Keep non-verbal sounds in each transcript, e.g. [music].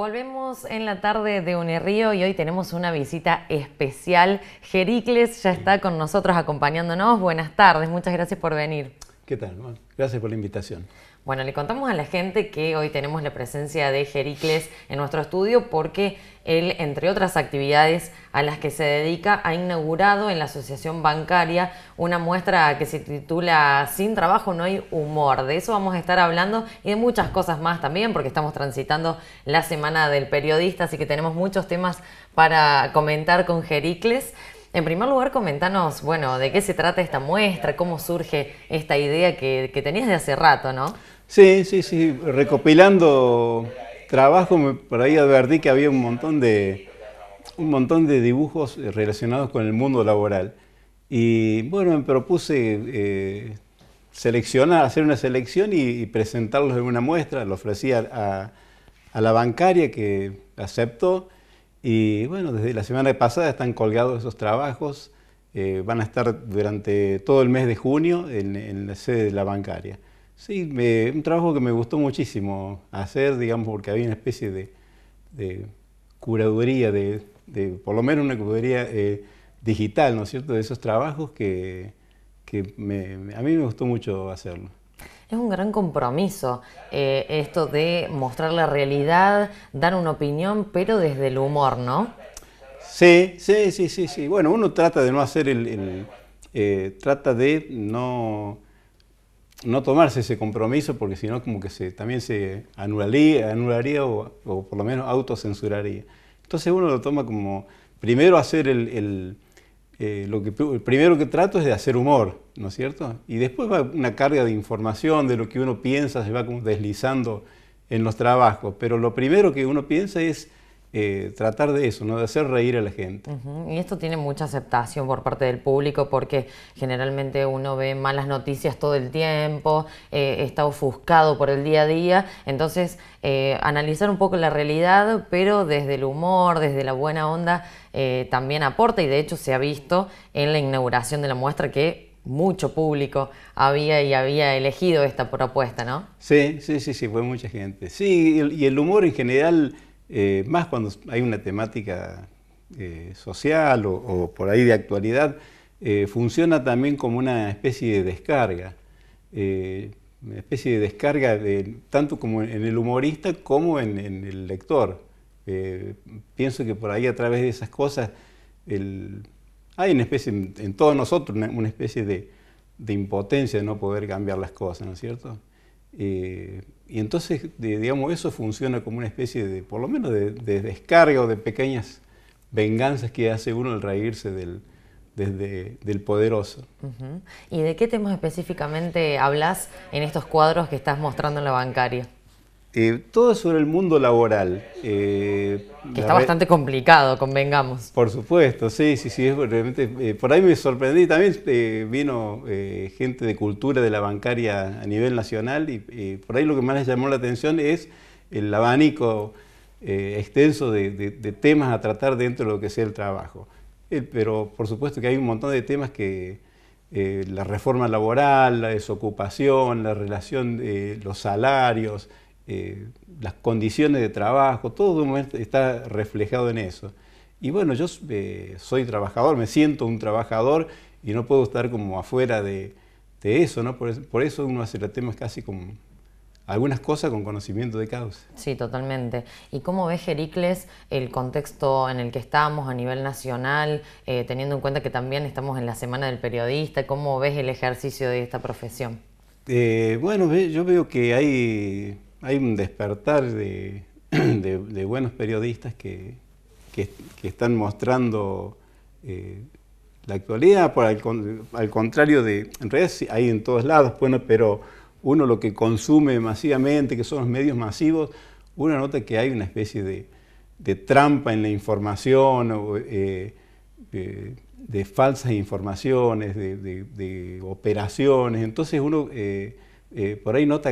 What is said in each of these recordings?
Volvemos en la tarde de Unirío y hoy tenemos una visita especial. Jericles ya está con nosotros acompañándonos. Buenas tardes, muchas gracias por venir. ¿Qué tal? Gracias por la invitación. Bueno, le contamos a la gente que hoy tenemos la presencia de Jericles en nuestro estudio porque él, entre otras actividades a las que se dedica, ha inaugurado en la Asociación Bancaria una muestra que se titula Sin trabajo no hay humor. De eso vamos a estar hablando y de muchas cosas más también porque estamos transitando la semana del periodista, así que tenemos muchos temas para comentar con Jericles. En primer lugar, comentanos, bueno, de qué se trata esta muestra, cómo surge esta idea que, tenías de hace rato, ¿no? Sí, sí, sí. Recopilando trabajo, por ahí advertí que había un montón de un montón de dibujos relacionados con el mundo laboral. Y bueno, me propuse eh, seleccionar, hacer una selección y, presentarlos en una muestra. Lo ofrecí a la bancaria que aceptó y bueno, desde la semana pasada están colgados esos trabajos, eh, van a estar durante todo el mes de junio en, la sede de la bancaria. Sí, un trabajo que me gustó muchísimo hacer, digamos, porque había una especie de, curaduría, de, por lo menos una curaduría eh, digital, ¿no es cierto?, de esos trabajos que, a mí me gustó mucho hacerlo es un gran compromiso eh, esto de mostrar la realidad, dar una opinión, pero desde el humor, ¿no? Sí, sí, sí, sí, sí. Bueno, uno trata de no hacer el... Eh, trata de no, no tomarse ese compromiso porque si no como que se, también se anularía, anularía o, por lo menos autocensuraría. Entonces uno lo toma como primero hacer el eh, lo que el primero que trato es de hacer humor, ¿no es cierto? Y después va una carga de información, de lo que uno piensa, se va como deslizando en los trabajos, pero lo primero que uno piensa es eh, tratar de eso, ¿no? de hacer reír a la gente. Y esto tiene mucha aceptación por parte del público porque generalmente uno ve malas noticias todo el tiempo, eh, está ofuscado por el día a día, entonces analizar un poco la realidad, pero desde el humor, desde la buena onda, eh, también aporta y de hecho se ha visto en la inauguración de la muestra que mucho público había y había elegido esta propuesta, ¿no? Sí, sí, sí, sí, fue mucha gente. Sí, y el humor en general, eh, más cuando hay una temática eh, social o, por ahí de actualidad, funciona también como una especie de descarga una especie de descarga tanto como en el humorista como en el lector. Eh, pienso que por ahí a través de esas cosas hay una especie, en, todos nosotros, una, especie de, impotencia de no poder cambiar las cosas, ¿no es cierto? Eh, y entonces, digamos, eso funciona como una especie de, por lo menos, de, de, descarga o de pequeñas venganzas que hace uno al reírse del, desde, del poderoso. ¿Y de qué temas específicamente hablas en estos cuadros que estás mostrando en la bancaria? Eh, todo sobre el mundo laboral. Eh, que está bastante complicado, convengamos. Por supuesto, sí, sí, sí. realmente, eh, por ahí me sorprendí. También vino gente de cultura de la bancaria a nivel nacional y por ahí lo que más les llamó la atención es el abanico extenso de, temas a tratar dentro de lo que sea el trabajo. pero por supuesto que hay un montón de temas que, la reforma laboral, la desocupación, la relación de los salarios, eh, las condiciones de trabajo, todo está reflejado en eso. Y bueno, yo eh, soy trabajador, me siento un trabajador y no puedo estar como afuera de, eso, ¿no? Por, eso uno hace los temas casi como algunas cosas con conocimiento de causa. Sí, totalmente. ¿Y cómo ves, Jericles, el contexto en el que estamos a nivel nacional, eh, teniendo en cuenta que también estamos en la Semana del Periodista? ¿Cómo ves el ejercicio de esta profesión? bueno, yo veo que hay hay un despertar de, [clears throat] buenos periodistas que, están mostrando eh, la actualidad, al, contrario de en redes, hay en todos lados, bueno, pues, pero uno lo que consume masivamente, que son los medios masivos, uno nota que hay una especie de, trampa en la información, eh, de falsas informaciones, de, operaciones. Entonces uno eh, por ahí nota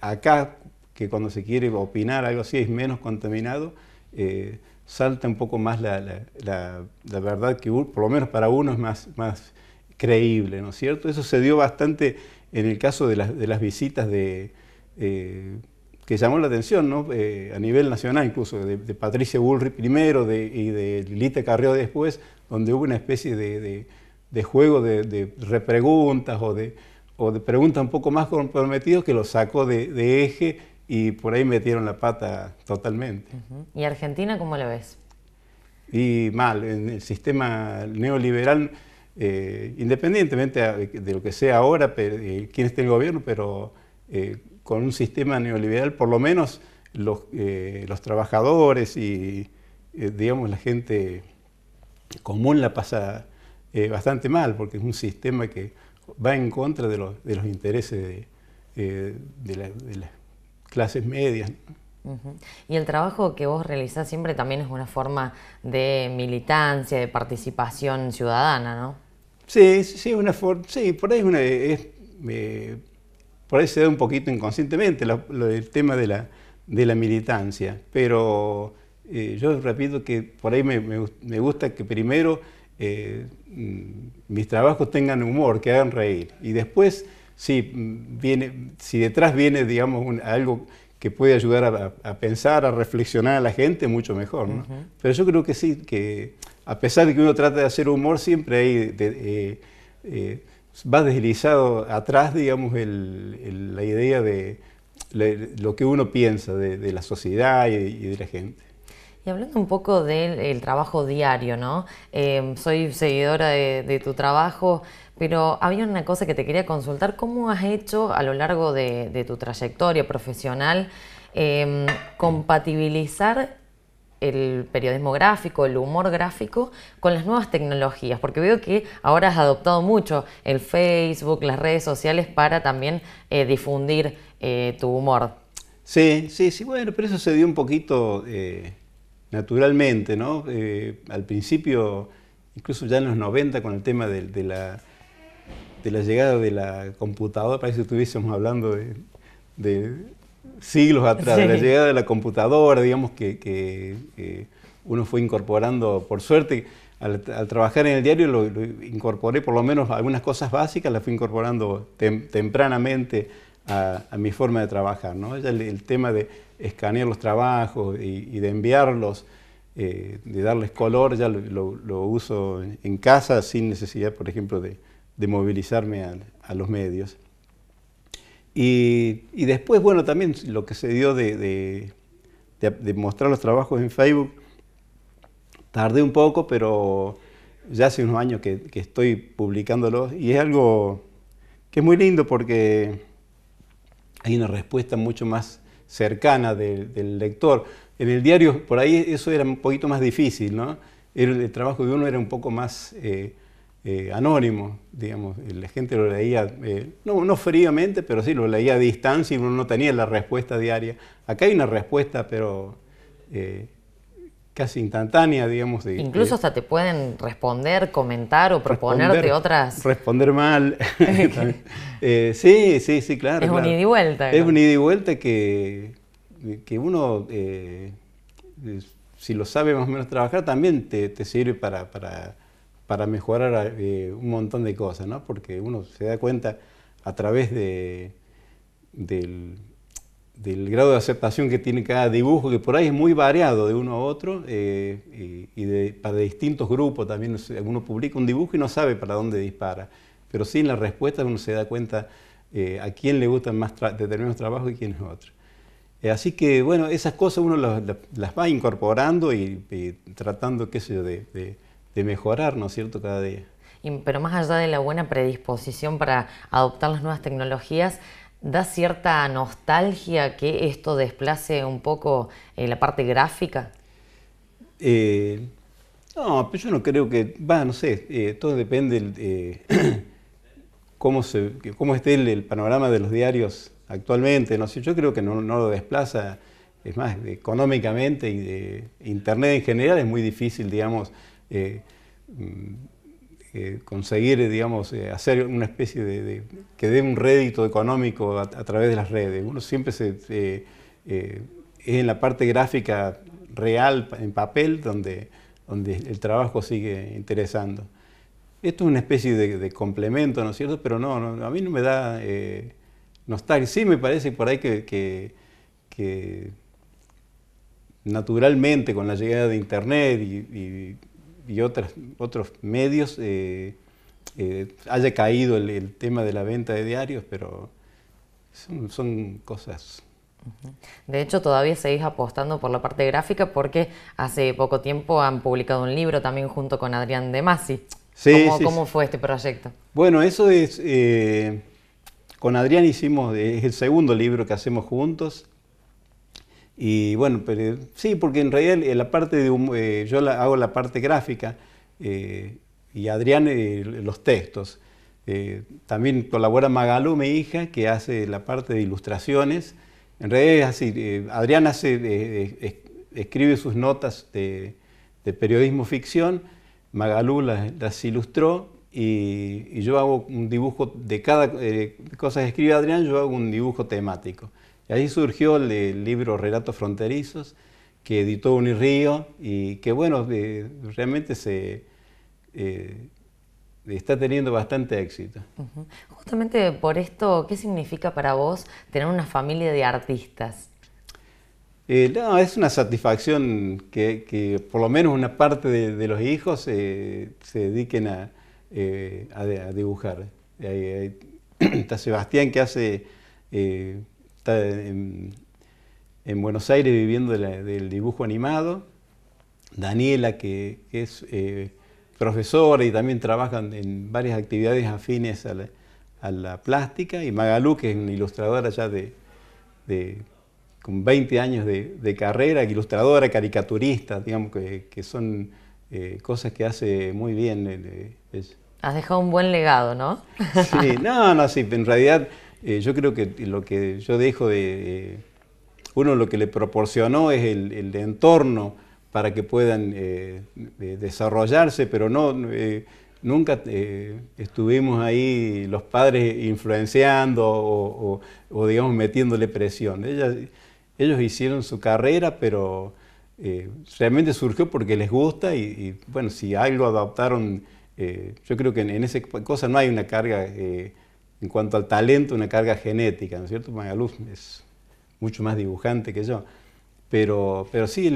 acá, que cuando se quiere opinar algo así es menos contaminado, eh, salta un poco más la, verdad que por lo menos para uno es más, más creíble, ¿no es cierto? Eso se dio bastante en el caso de las, visitas de, eh, que llamó la atención eh, a nivel nacional incluso, de, Patricia Bullrich primero y de Lilita Carrió después, donde hubo una especie de, juego de, repreguntas o de, de preguntas un poco más comprometidas que lo sacó de eje y por ahí metieron la pata totalmente. ¿Y Argentina cómo la ves? Y mal, en el sistema neoliberal, eh, independientemente de lo que sea ahora, eh, quién esté en el gobierno, pero eh, con un sistema neoliberal, por lo menos los, trabajadores y, digamos, la gente común la pasa bastante mal, porque es un sistema que va en contra de los, intereses de, la, de la clases medias. Y el trabajo que vos realizás siempre también es una forma de militancia, de participación ciudadana, ¿no? Sí, sí, una por ahí, eh, por ahí se da un poquito inconscientemente el tema de la, de la militancia, pero eh, yo repito que por ahí me, gusta que primero eh, mm, mis trabajos tengan humor, que hagan reír, y después sí, viene, si detrás viene, digamos, algo que puede ayudar a, pensar, a reflexionar a la gente, mucho mejor. ¿no? Pero yo creo que sí, que a pesar de que uno trata de hacer humor, siempre hay, eh, eh, va deslizado atrás, digamos, el, la idea de lo que uno piensa de, la sociedad y de la gente. Y hablando un poco del trabajo diario, ¿no? Em, soy seguidora de, tu trabajo, pero había una cosa que te quería consultar. ¿Cómo has hecho a lo largo de, tu trayectoria profesional em, compatibilizar el periodismo gráfico, el humor gráfico, con las nuevas tecnologías, porque veo que ahora has adoptado mucho el Facebook, las redes sociales para también eh, difundir eh, tu humor. Sí, sí, sí, bueno, pero eso se dio un poquito eh, naturalmente, ¿no? Eh, al principio, incluso ya en los 90, con el tema de, la, de la, llegada de la computadora, parece que estuviésemos hablando de, siglos atrás, de la llegada de la computadora, digamos que, eh, uno fue incorporando, por suerte, al, trabajar en el diario lo, incorporé, por lo menos algunas cosas básicas, las fui incorporando tempranamente a, mi forma de trabajar. el tema de escanear los trabajos y, de enviarlos, eh, de darles color, ya lo, uso en casa sin necesidad, por ejemplo, de, movilizarme a, los medios. Y, después, bueno, también lo que se dio de, mostrar los trabajos en Facebook, tardé un poco, pero ya hace unos años que, que, estoy publicándolos y es algo que es muy lindo porque hay una respuesta mucho más cercana del lector. En el diario, por ahí eso era un poquito más difícil, ¿no? El, trabajo de uno era un poco más eh, eh, anónimo, digamos. La gente lo leía, eh, no, no, fríamente, pero sí lo leía a distancia y uno no tenía la respuesta diaria. Acá hay una respuesta, pero casi instantánea, digamos. De, Incluso hasta te pueden responder, comentar o proponerte otras. Responder mal. [laughs] [laughs] Eh, sí, sí, sí, claro. Es un ida y vuelta. Es un ida y vuelta que, que uno, eh, si lo sabe más o menos trabajar, también te, sirve para, para, mejorar eh, un montón de cosas, ¿no? Porque uno se da cuenta a través de, del del grado de aceptación que tiene cada dibujo, que por ahí es muy variado de uno a otro, eh, y, de, para distintos grupos también uno publica un dibujo y no sabe para dónde dispara, pero sí en las respuestas uno se da cuenta eh, a quién le gustan más determinados trabajos y quién es otro. Eh, así que bueno, esas cosas uno las, va incorporando y, tratando, qué sé de, mejorar, ¿no es cierto?, cada día. pero más allá de la buena predisposición para adoptar las nuevas tecnologías, da cierta nostalgia que esto desplace un poco eh, la parte gráfica? Eh, no, pero yo no creo que, va, no sé, eh, todo depende de [clears throat] cómo, esté el, panorama de los diarios actualmente, no sé, yo creo que no, no lo desplaza, es más, económicamente y de Internet en general es muy difícil, digamos, mm, eh, conseguir, eh, digamos, eh, hacer una especie de, que dé un rédito económico a, través de las redes. Uno siempre se, es en la parte gráfica real, en papel, donde, donde el trabajo sigue interesando. Esto es una especie de, complemento, ¿no es cierto? Pero no, a mí no me da nostalgia. Sí me parece por ahí que, naturalmente con la llegada de Internet y y otras, otros medios eh, eh, haya caído el, tema de la venta de diarios, pero son, cosas de hecho, todavía seguís apostando por la parte gráfica porque hace poco tiempo han publicado un libro también junto con Adrián De Masi. ¿Cómo, ¿Cómo, fue este proyecto? Bueno, eso es... Eh, con Adrián hicimos, es el segundo libro que hacemos juntos. Y bueno, sí, porque en realidad eh, la parte eh, yo hago la parte gráfica eh, y Adrián los textos. también colabora Magalu, mi hija, que hace la parte de ilustraciones. En realidad es así, Adrián hace, escribe sus notas de, periodismo ficción, Magalú las, ilustró y, y, yo hago un dibujo de cada cosa que escribe Adrián, yo hago un dibujo temático. Y ahí surgió el, libro Relatos Fronterizos, que editó Unirío y que, bueno, realmente se eh, está teniendo bastante éxito. Justamente por esto, ¿qué significa para vos tener una familia de artistas? Eh, no, es una satisfacción que, por lo menos una parte de, los hijos eh, se dediquen a, dibujar. [clears throat] está Sebastián que hace está en, Buenos Aires viviendo del dibujo animado. Daniela, que es eh, profesora y también trabaja en varias actividades afines a la, plástica. Y Magalu que es una ilustradora ya de, con 20 años de, carrera, ilustradora, caricaturista, digamos, que, son eh, cosas que hace muy bien. Eh, Has dejado un buen legado, ¿no? Sí, no, no, sí, en realidad eh, yo creo que lo que yo dejo de... uno lo que le proporcionó es el, entorno para que puedan eh, desarrollarse, pero no... Eh, nunca estuvimos ahí los padres influenciando o, digamos, metiéndole presión. Ellas, ellos hicieron su carrera, pero realmente surgió porque les gusta y, bueno, si algo adoptaron, yo creo que en, esa cosa no hay una carga en cuanto al talento, una carga genética, ¿no es cierto? Magaluf es mucho más dibujante que yo, pero, pero sí,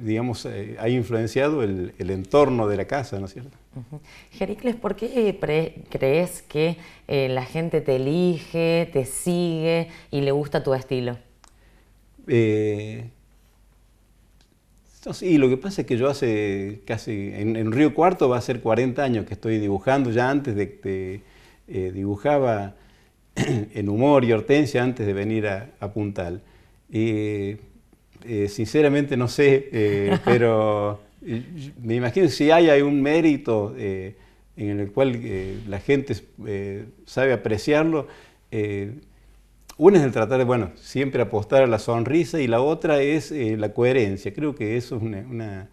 digamos, eh, ha influenciado el, entorno de la casa, ¿no es cierto? Jericles, ¿por qué eh, crees que eh, la gente te elige, te sigue y le gusta tu estilo? sí, lo que pasa es que yo hace casi, en, Río Cuarto va a ser 40 años que estoy dibujando, ya antes de, de eh, dibujaba [clears throat] en humor y hortensia antes de venir a, Puntal. Eh, sinceramente no sé, eh, [laughs] pero me imagino si hay, hay un mérito en el cual la gente sabe apreciarlo. una es el tratar de, bueno, siempre apostar a la sonrisa y la otra es la coherencia. Creo que eso es una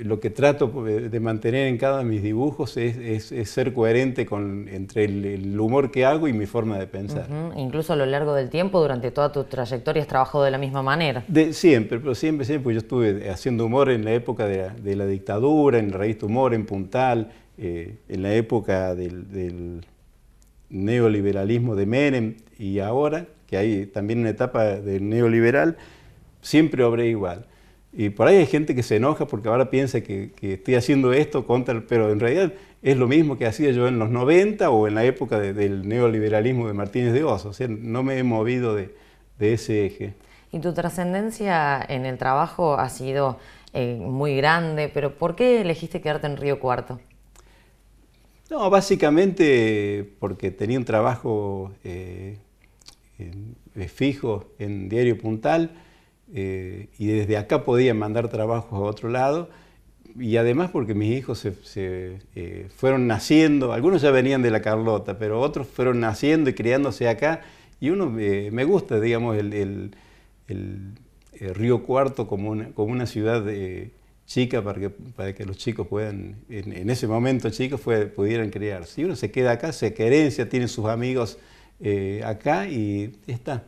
lo que trato de mantener en cada de mis dibujos es, ser coherente entre el, humor que hago y mi forma de pensar. Incluso a lo largo del tiempo, durante toda tu trayectoria, has trabajado de la misma manera. De, siempre, pero siempre, siempre. Pues yo estuve haciendo humor en la época de la, dictadura, en la revista Humor, en Puntal, eh, en la época del, del neoliberalismo de Menem y ahora, que hay también una etapa del neoliberal, siempre obré igual y por ahí hay gente que se enoja porque ahora piensa que, estoy haciendo esto contra, el, pero en realidad es lo mismo que hacía yo en los 90 o en la época del neoliberalismo de Martínez de Oz. O sea, no me he movido de, ese eje. Y tu trascendencia en el trabajo ha sido eh, muy grande, pero ¿por qué elegiste quedarte en Río Cuarto? No, básicamente porque tenía un trabajo eh, fijo en Diario Puntal eh, y desde acá podían mandar trabajos a otro lado y además porque mis hijos se, eh, fueron naciendo, algunos ya venían de la Carlota, pero otros fueron naciendo y criándose acá y uno eh, me gusta, digamos, el, Río Cuarto como una, como una ciudad chica para que, para que los chicos puedan, en, ese momento chicos, pudieran criarse. Y uno se queda acá, se querencia, tiene sus amigos acá y está.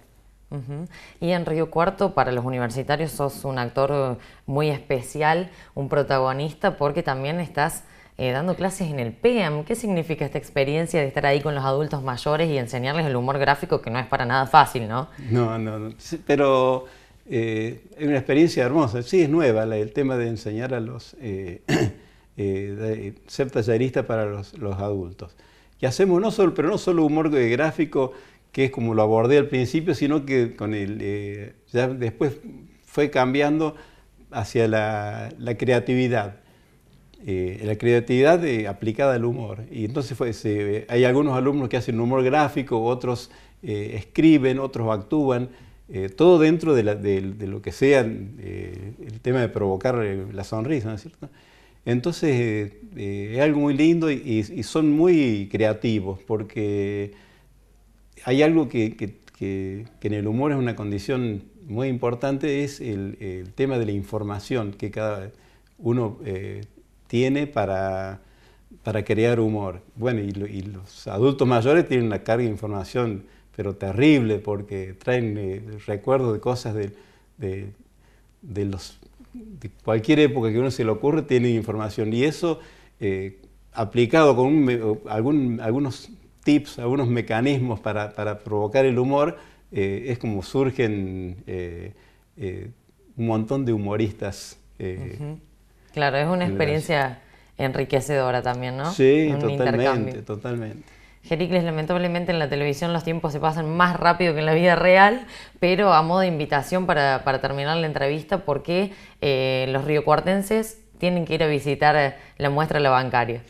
Y en Río Cuarto, para los universitarios, sos un actor eh, muy especial, un protagonista, porque también estás eh, dando clases en el PEAM. ¿Qué significa esta experiencia de estar ahí con los adultos mayores y enseñarles el humor gráfico, que no es para nada fácil, no? No, no, pero eh, es una experiencia hermosa. Sí, es nueva el tema de enseñar a los... [coughs] ser tallerista para los, los adultos. Y hacemos no pero no solo humor gráfico, que es como lo abordé al principio, sino que con el, eh, ya después fue cambiando hacia la, creatividad, la creatividad eh, eh, aplicada al humor. Y entonces fue, hay algunos alumnos que hacen humor gráfico, otros escriben, otros actúan, todo dentro de, lo que sea el tema de provocar la sonrisa, ¿no es cierto? Entonces es algo muy lindo y, y son muy creativos porque hay algo que, en el humor es una condición muy importante, es el, tema de la información que cada uno eh, tiene para, para crear humor. Bueno, y, los adultos mayores tienen una carga de información, pero terrible, porque traen eh, recuerdos de cosas de, los, de cualquier época que uno se le ocurre, tienen información. Y eso, eh, aplicado con algún, algunos tips, algunos mecanismos para, provocar el humor, eh, es como surgen eh, eh, un montón de humoristas. Claro, es una experiencia enriquecedora también, ¿no? Sí, totalmente, totalmente. Jericles, lamentablemente en la televisión los tiempos se pasan más rápido que en la vida real, pero a modo de invitación para, para terminar la entrevista, ¿por qué los riocuartenses tienen que ir a visitar la muestra La Bancaria?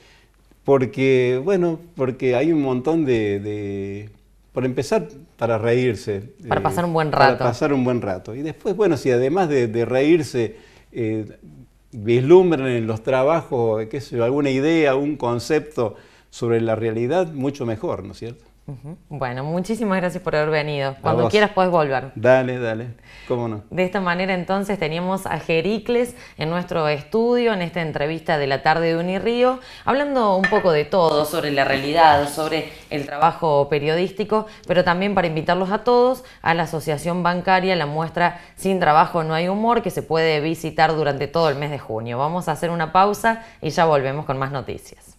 porque, bueno, porque hay un montón de, por empezar, para reírse. Para eh, pasar un buen rato. Para pasar un buen rato. Y después, bueno, si además de, reírse, eh, vislumbran en los trabajos, eh, qué alguna idea, un concepto sobre la realidad, mucho mejor, ¿no es cierto? Bueno, muchísimas gracias por haber venido. Cuando quieras puedes volver. Dale, dale, cómo no. De esta manera entonces teníamos a Jericles en nuestro estudio, en esta entrevista de la tarde de Unirío, hablando un poco de todo, sobre la realidad, sobre el trabajo periodístico, pero también para invitarlos a todos a la Asociación Bancaria, la muestra Sin Trabajo No Hay Humor, que se puede visitar durante todo el mes de junio. Vamos a hacer una pausa y ya volvemos con más noticias.